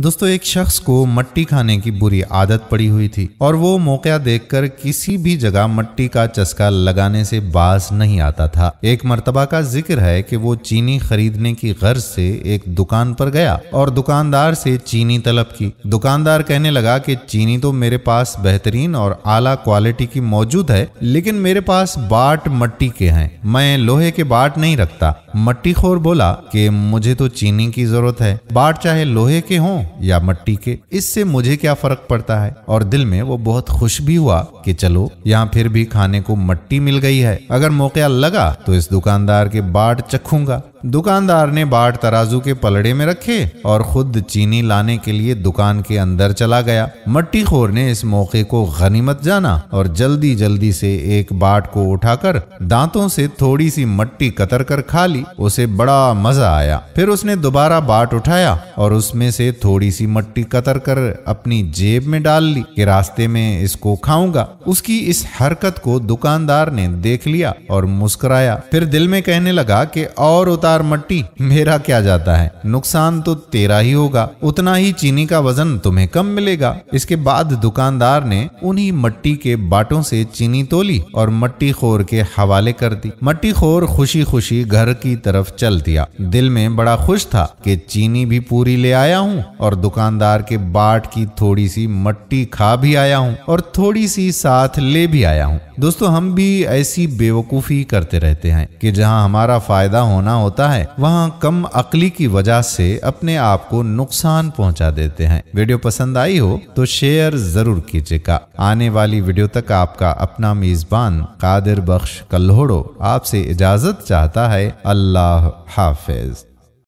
दोस्तों एक शख्स को मट्टी खाने की बुरी आदत पड़ी हुई थी और वो मौका देखकर किसी भी जगह मट्टी का चस्का लगाने से बाज नहीं आता था एक मर्तबा का जिक्र है कि वो चीनी खरीदने की गर्ज से एक दुकान पर गया और दुकानदार से चीनी तलब की दुकानदार कहने लगा कि चीनी तो मेरे पास बेहतरीन और आला क्वालिटी की मौजूद है लेकिन मेरे पास बाट मट्टी के हैं मैं लोहे के बाट नहीं रखता मट्टी खोर बोला कि मुझे तो चीनी की जरूरत है बाट चाहे लोहे के हों हों या मट्टी के इससे मुझे क्या फर्क पड़ता है और दिल में वो बहुत खुश भी हुआ कि चलो यहाँ फिर भी खाने को मट्टी मिल गई है अगर मौका लगा तो इस दुकानदार के बाढ़ चखूंगा दुकानदार ने बाट तराजू के पलड़े में रखे और खुद चीनी लाने के लिए दुकान के अंदर चला गया मट्टी खोर ने इस मौके को गनीमत जाना और जल्दी जल्दी से एक बाट को उठाकर दांतों से थोड़ी सी मट्टी कतर कर खा ली उसे बड़ा मजा आया फिर उसने दोबारा बाट उठाया और उसमें से थोड़ी सी मट्टी कतर कर अपनी जेब में डाल ली कि रास्ते में इसको खाऊंगा उसकी इस हरकत को दुकानदार ने देख लिया और मुस्कुराया फिर दिल में कहने लगा कि और उतार तार मट्टी मेरा क्या जाता है नुकसान तो तेरा ही होगा उतना ही चीनी का वजन तुम्हें कम मिलेगा इसके बाद दुकानदार ने उन्हीं मट्टी के बाटों से चीनी तोली और मट्टी खोर के हवाले कर दी मट्टी खोर खुशी खुशी घर की तरफ चल दिया दिल में बड़ा खुश था कि चीनी भी पूरी ले आया हूँ और दुकानदार के बाट की थोड़ी सी मट्टी खा भी आया हूँ और थोड़ी सी साथ ले भी आया हूँ दोस्तों हम भी ऐसी बेवकूफी करते रहते हैं कि जहाँ हमारा फायदा होना होता होता है वहाँ कम अकली की वजह से अपने आप को नुकसान पहुँचा देते हैं वीडियो पसंद आई हो तो शेयर जरूर कीजिएगा आने वाली वीडियो तक आपका अपना मेजबान कादिर बख्श कल्होड़ो आपसे इजाजत चाहता है अल्लाह हाफिज